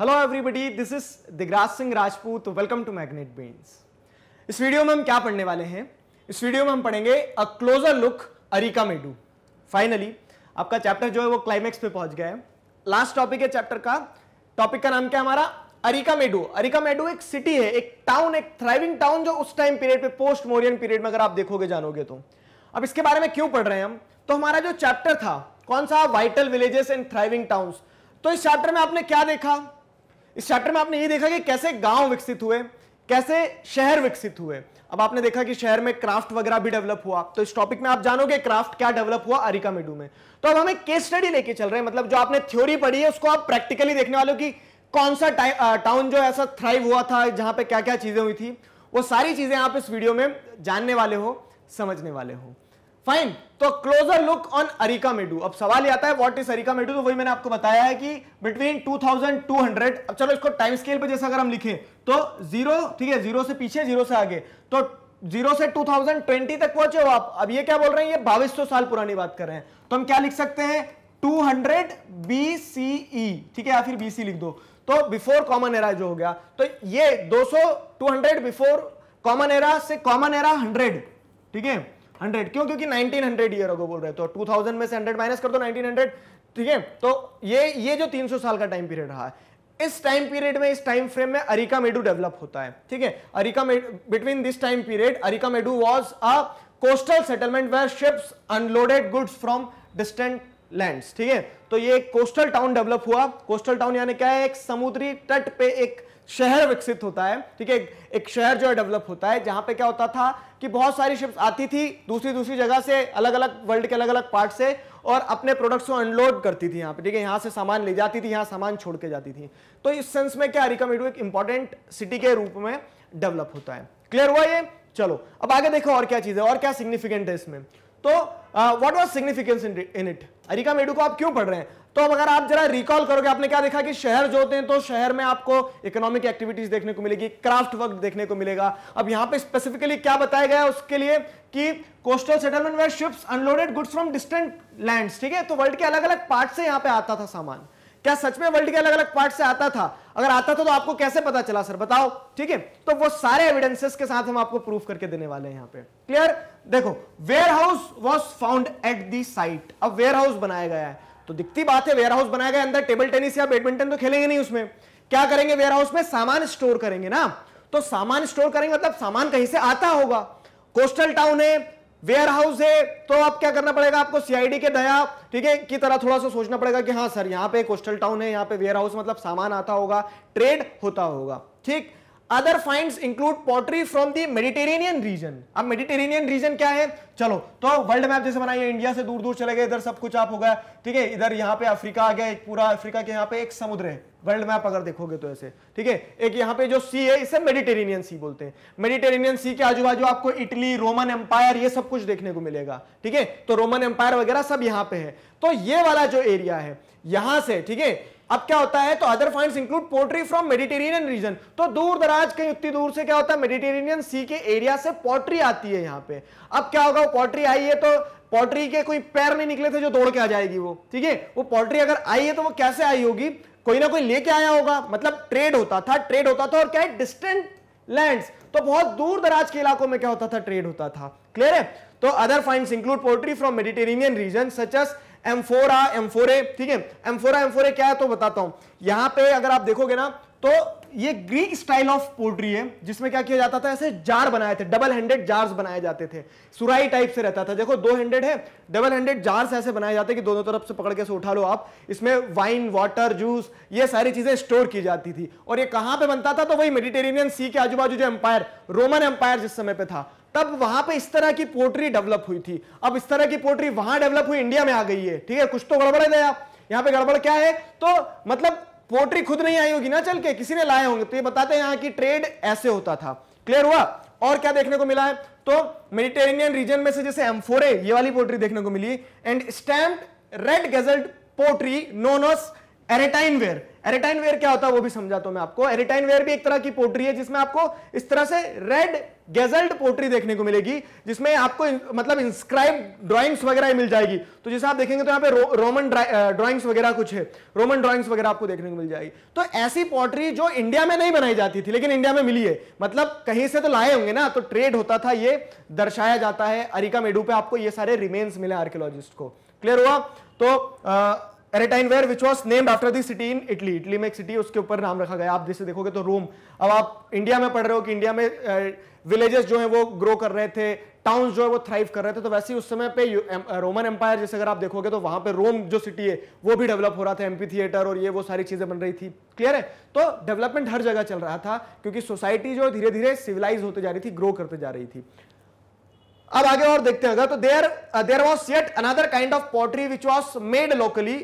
hello everybody this is Digraj Singh Rajput welcome to magnet beans इस video में हम क्या पढ़ने वाले हैं इस वीडियो में हम पढ़ेंगे a closer look Arikamedu finally आपका चैप्टर जो है वो क्लाइमेक्स पे पहुंच गया है लास्ट टॉपिक है चैप्टर का टॉपिक का नाम क्या है हमारा अरिका मेडू अरिका मेडू एक सिटी है एक टाउन एक थ्राइविंग टाउन जो उस टाइम पीरियड पे पोस्ट मोरियन पीरियड में अगर आप देखोगे जानोगे तो अब इसके बारे में क्यों पढ़ रहे हैं हम तो हमारा जो चैप्टर था कौन सा vital villages and thriving town तो इस चैप्टर में आपने क्या देखा इस चैप्टर में आपने ये देखा कि कैसे गांव विकसित हुए कैसे शहर विकसित हुए अब आपने देखा कि शहर में क्राफ्ट वगैरह भी डेवलप हुआ तो इस टॉपिक में आप जानोगे क्राफ्ट क्या डेवलप हुआ अरिका मेडू में तो अब हमें केस स्टडी लेके चल रहे हैं मतलब जो आपने थ्योरी पढ़ी है उसको आप प्रैक्टिकली देखने वाले हो कि कौन सा टाउन जो ऐसा थ्राइव हुआ था जहां पे क्या क्या चीजें हुई थी वो सारी चीजें आप इस वीडियो में जानने वाले हो समझने वाले हो फाइन तो closer look on Arikamedu अब सवाल आता है व्हाट इज अरिका मेडू तो वही मैंने आपको बताया है कि बिटवीन 2200 अब चलो इसको टाइम स्केल पे जैसे अगर हम लिखें तो जीरो ठीक है जीरो से पीछे जीरो से आगे तो जीरो से 2020 तक पहुंचे हो आप अब ये क्या बोल रहे हैं ये बाईस साल पुरानी बात कर रहे हैं तो हम क्या लिख सकते हैं 200 BCE ठीक है या फिर बीसी लिख दो तो बिफोर कॉमन एरा जो हो गया तो ये दो सौ बिफोर कॉमन एरा से कॉमन एरा हंड्रेड ठीक है हंड्रेड क्यों क्योंकि नाइनटीन हंड्रेड ईयर अगो बोल रहे तो टू थाउजेंड में से हंड्रेड माइनस कर दो नाइनटीन हंड्रेड ठीक है तो ये ये जो तीन सौ साल का टाइम पीरियड रहा है इस टाइम पीरियड में इस टाइम फ्रेम में अरिका मेडू डेवलप होता है ठीक है Arika between this time period Arikamedu was a coastal settlement where ships unloaded goods from distant lands ठीक है तो ये कोस्टल टाउन डेवलप हुआ कोस्टल टाउन यानी क्या है एक समुद्री तट पे एक शहर विकसित होता है ठीक है एक शहर जो है डेवलप होता है जहां पे क्या होता था कि बहुत सारी शिप्स आती थी दूसरी दूसरी जगह से अलग अलग वर्ल्ड के अलग अलग पार्ट से और अपने प्रोडक्ट्स को अनलोड करती थी यहाँ पे ठीक है यहाँ से सामान ले जाती थी यहाँ सामान छोड़ के जाती थी तो इस सेंस में क्या रिकमेडो एक इंपॉर्टेंट सिटी के रूप में डेवलप होता है क्लियर हुआ ये चलो अब आगे देखो और क्या चीज़ है और क्या सिग्निफिकेंट है इसमें तो what was significance in it Arikamedu को आप क्यों पढ़ रहे हैं तो अब अगर आप जरा रिकॉल करोगे आपने क्या देखा कि शहर जो होते हैं तो शहर में आपको इकोनॉमिक एक्टिविटीज देखने को मिलेगी क्राफ्ट वर्क देखने को मिलेगा अब यहां पे स्पेसिफिकली क्या बताया गया उसके लिए कि coastal settlement where ships unloaded goods from distant land ठीक है तो वर्ल्ड के अलग अलग पार्ट से यहां पर आता था सामान क्या सच में वर्ल्ड के अलग अलग पार्ट से आता था अगर आता था तो आपको कैसे पता चला सर बताओ ठीक है तो वो सारे एविडेंसेस के साथ हम आपको प्रूफ करके देने वाले हैं यहां पे क्लियर देखो warehouse was found at the site अब वेयर हाउस बनाया गया है तो दिखती बात है वेयर हाउस बनाया गया अंदर टेबल टेनिस या बैडमिंटन तो खेलेंगे नहीं उसमें क्या करेंगे वेयर हाउस में सामान स्टोर करेंगे ना तो सामान स्टोर करेंगे मतलब सामान कहीं से आता होगा कोस्टल टाउन है वेयर हाउस है तो आप क्या करना पड़ेगा आपको सीआईडी के दया ठीक है की तरह थोड़ा सा सोचना पड़ेगा कि हाँ सर यहाँ पे कोस्टल टाउन है यहाँ पे वेयर हाउस मतलब सामान आता होगा ट्रेड होता होगा ठीक other find include pottery from the Mediterranean region अब मेडिटेरेनियन रीजन क्या है चलो तो वर्ल्ड मैप जैसे बनाइए इंडिया से दूर दूर चले गए इधर सब कुछ आप हो गया ठीक है इधर यहाँ पे अफ्रीका आ गया एक पूरा अफ्रीका के यहाँ पे एक समुद्र है वर्ल्ड मैप अगर देखोगे तो ऐसे ठीक है एक यहाँ पे जो सी है इसे मेडिटेरेनियन सी बोलते हैं मेडिटेरेनियन सी के आजू बाजू आपको इटली रोमन एम्पायर ये सब कुछ देखने को मिलेगा ठीक है तो रोमन एम्पायर वगैरह सब यहाँ पे है तो ये वाला जो एरिया है यहां से ठीक है अब क्या होता है तो other find include poultry from Mediterranean region तो दूर दराज कहीं उतनी दूर से क्या होता है मेडिटेरियन सी के एरिया से पोल्ट्री आती है यहां पे अब क्या होगा वो पोल्ट्री आई है तो पोल्ट्री के कोई पैर नहीं निकले थे जो दौड़ के आ जाएगी वो ठीक है वो पोल्ट्री अगर आई है तो वो कैसे आई होगी कोई ना कोई लेके आया होगा मतलब ट्रेड होता था ट्रेड होता था और क्या है डिस्टेंट लैंड तो बहुत दूर दराज के इलाकों में क्या होता था ट्रेड होता था क्लियर है तो other find include poultry from Mediterranean region such as M M four आ फोर ए ठीक है M M four four A क्या है तो बताता हूं यहां पे अगर आप देखोगे ना तो ये ग्रीक स्टाइल ऑफ पोल्ट्री है जिसमें क्या किया जाता था ऐसे जार बनाए थे डबल हैंडेड जार्स बनाए जाते थे सुराई टाइप से रहता था देखो दो हैंडेड है डबल हैंडेड जार्स ऐसे बनाए जाते कि दोनों तरफ से पकड़ के से उठा लो आप इसमें वाइन वाटर जूस ये सारी चीजें स्टोर की जाती थी और ये कहां पे बनता था तो वही मेडिटेरेनियन सी के आजू बाजू जो एम्पायर रोमन एम्पायर जिस समय पर था तब वहां पे इस तरह की पोल्ट्री डेवलप हुई थी अब इस तरह की पोल्ट्री वहां डेवलप हुई इंडिया में आ गई है ठीक है कुछ तो गड़बड़ है आप यहाँ पे गड़बड़ क्या है तो मतलब पोल्ट्री खुद नहीं आई होगी ना चल के किसी ने लाए होंगे तो ये बताते हैं यहाँ की ट्रेड ऐसे होता था क्लियर हुआ और क्या देखने को मिला है तो मेडिटेरेनियन रीजन में से जैसे एम्फोरे ये वाली पोल्ट्री देखने को मिली and stamp red glazed poultry known Arretine ware Arretine ware क्या होता है वो भी समझाता तो हूं मैं आपको एरिटाइन वेयर भी एक तरह की पोट्री है जिसमें आपको इस तरह से रेड गेजल्ट पोट्री देखने को मिलेगी जिसमें आपको मतलब इंस्क्राइब ड्राइंग्स वगैरह मिल जाएगी तो जैसे आप देखेंगे तो यहाँ पे रो, रोमन ड्राइंग्स वगैरह कुछ है रोमन ड्राइंग्स वगैरह आपको देखने को मिल जाएगी तो ऐसी पोट्री जो इंडिया में नहीं बनाई जाती थी लेकिन इंडिया में मिली है मतलब कहीं से तो लाए होंगे ना तो ट्रेड होता था ये दर्शाया जाता है अरिका मेडू पे आपको ये सारे रिमेन्स मिले आर्कियोलॉजिस्ट को क्लियर हुआ तो Arretine ware which was named after the city in Italy Italy में एक सिटी उसके ऊपर नाम रखा गया आप जैसे देखोगे तो रोम अब आप इंडिया में पढ़ रहे हो कि इंडिया में विलेजेस जो है वो ग्रो कर रहे थे टाउन जो है वो थ्राइव कर रहे थे तो वैसे ही उस समय पे रोमन एम्पायर जैसे अगर आप देखोगे तो वहां पे रोम जो सिटी है वो भी डेवलप हो रहा था एमपी थिएटर और ये वो सारी चीजें बन रही थी क्लियर है तो डेवलपमेंट हर जगह चल रहा था क्योंकि सोसाइटी जो धीरे धीरे सिविलाइज होते जा रही थी ग्रो करते जा रही थी अब आगे और देखते हैं तो there there was yet another kind of pottery which was made locally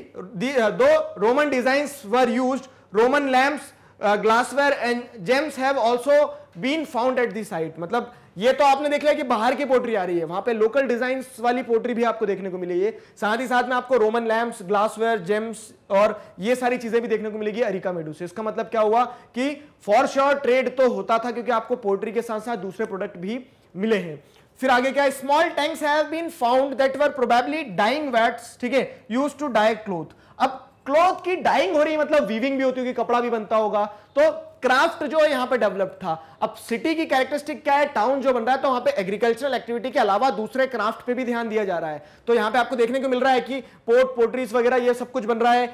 though Roman design were used Roman lamps glassware and gems have also been found at the site मतलब ये तो आपने देख लिया कि बाहर की पोट्री आ रही है वहां पे लोकल डिजाइन वाली पोट्री भी आपको देखने को मिली है साथ ही साथ में आपको रोमन लैम्प ग्लासवेयर जेम्स और ये सारी चीजें भी देखने को मिलेगी अरिका मेडू से इसका मतलब क्या हुआ कि फॉर श्योर ट्रेड तो होता था क्योंकि आपको पोट्री के साथ साथ दूसरे प्रोडक्ट भी मिले हैं फिर आगे क्या small tanks have been found that were probably dyeing vats ठीक है यूज टू डाई क्लोथ अब क्लोथ की डाइंग हो रही है मतलब वीविंग भी होती होगी कपड़ा भी बनता होगा तो क्राफ्ट जो है यहां पे डेवलप था अब सिटी की कैरेक्टरिस्टिक क्या है टाउन जो बन रहा है तो वहां पे एग्रीकल्चरल एक्टिविटी के अलावा दूसरे क्राफ्ट पे भी ध्यान दिया जा रहा है तो यहां पे आपको देखने को मिल रहा है कि पोर्ट पोट्रीज वगैरह ये सब कुछ बन रहा है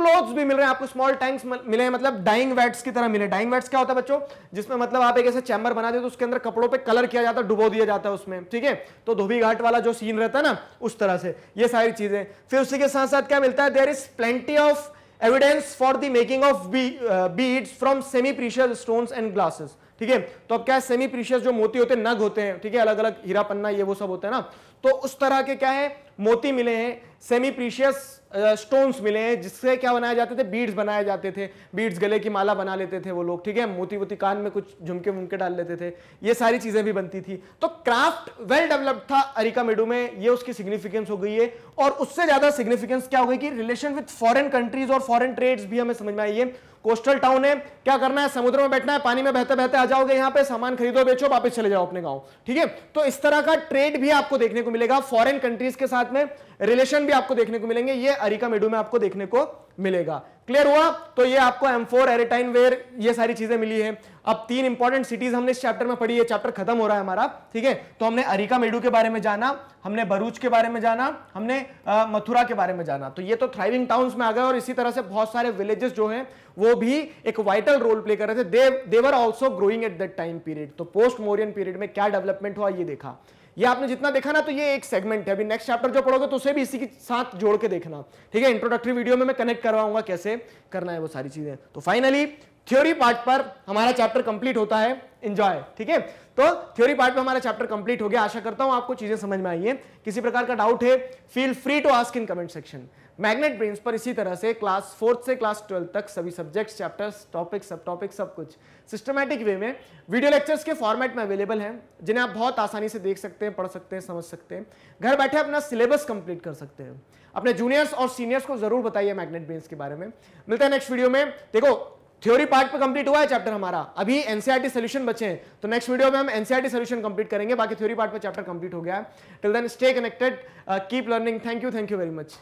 क्लोथ भी मिल रहे हैं आपको स्मॉल टैंक्स मिले हैं मतलब डाइंग वेट्स की तरह मिले डाइंग वेट्स क्या होता है बच्चों जिसमें मतलब आप एक ऐसे चैम्बर बना दे तो उसके अंदर कपड़ों पे कलर किया जाता है डुबो दिया जाता है उसमें ठीक है तो धोबी घाट वाला जो सीन रहता है ना उस तरह से ये सारी चीजें फिर उसी के साथ साथ क्या मिलता है there is plenty of evidence for the making of beads from semi precious stone and glasses ठीक है तो अब क्या है सेमी प्रीशियस जो मोती होते हैं नग होते हैं ठीक है अलग अलग हीरा पन्ना ये वो सब होते है ना तो उस तरह के क्या है मोती मिले हैं सेमी प्रीशियस स्टोन्स मिले हैं जिससे क्या बनाए जाते थे बीड्स बनाए जाते थे बीड्स गले की माला बना लेते थे वो लोग ठीक है मोती वोती कान में कुछ झुमके वुमके डाल लेते थे ये सारी चीज़ें भी बनती थी तो क्राफ्ट वेल डेवलप्ड था अरिका मेडू में ये उसकी सिग्निफिकेंस हो गई है और उससे ज़्यादा सिग्निफिकेंस क्या हो गई कि रिलेशन विथ फॉरन कंट्रीज और फॉरन ट्रेड्स भी हमें समझ में आई है कोस्टल टाउन है क्या करना है समुद्र में बैठना है पानी में बहते बहते आ जाओगे यहाँ पे सामान खरीदो बेचो वापस चले जाओ अपने गाँव ठीक है तो इस तरह का ट्रेड भी आपको देखने को मिलेगा फॉरेन कंट्रीज के साथ में रिलेशन भी आपको देखने को मिलेंगे ये अरिका मेडू में आपको देखने को मिलेगा क्लियर हुआ तो ये आपको एम फोर एरेटाइन वेयर ये सारी चीजें मिली है अब तीन इंपॉर्टेंट सिटीज हमने इस चैप्टर में पढ़ी है चैप्टर खत्म हो रहा है हमारा ठीक है तो हमने अरिका मेडू के बारे में जाना हमने भरूच के बारे में जाना हमने मथुरा के बारे में जाना तो ये तो थ्राइविंग टाउन्स में आ गए और इसी तरह से बहुत सारे विलेजेस जो हैं वो भी एक वाइटल रोल प्ले कर रहे थे they were also growing at that time period तो पोस्ट मोरियन पीरियड में क्या डेवलपमेंट हुआ ये देखा ये आपने जितना देखा ना तो ये एक सेगमेंट है अभी नेक्स्ट चैप्टर जो पढ़ोगे तो उसे भी इसी के साथ जोड़ के देखना ठीक है इंट्रोडक्टरी वीडियो में मैं कनेक्ट करवाऊंगा कैसे करना है वो सारी चीजें तो फाइनली थ्योरी पार्ट पर हमारा चैप्टर कंप्लीट होता है इंजॉय ठीक है तो थ्योरी पार्ट में हमारा चैप्टर कंप्लीट हो गया आशा करता हूं आपको चीजें समझ में आई है किसी प्रकार का डाउट है feel free to ask in comment section Magnet Brains पर इसी तरह से क्लास फोर्थ से क्लास ट्वेल्थ तक सभी सब्जेक्ट्स चैप्टर्स टॉपिक सब टॉपिक सब कुछ सिस्टमैटिक वे में वीडियो लेक्चर्स के फॉर्मेट में अवेलेबल हैं जिन्हें आप बहुत आसानी से देख सकते हैं पढ़ सकते हैं समझ सकते हैं घर बैठे अपना सिलेबस कंप्लीट कर सकते हैं अपने जूनियर्स और सीनियर्स को जरूर बताइए मैग्नेट ब्रेन्स के बारे में मिलते हैं नेक्स्ट वीडियो में देखो थ्योरी पार्ट पे कंप्लीट हुआ है चैप्टर हमारा अभी एनसीईआरटी सॉल्यूशन e बचे हैं तो नेक्स्ट वीडियो में हम एनसीईआरटी सॉल्यूशन कंप्लीट करेंगे बाकी थ्योरी पार्ट पे चैप्टर कंप्लीट हो गया है till then stay connected keep learning thank you thank you very much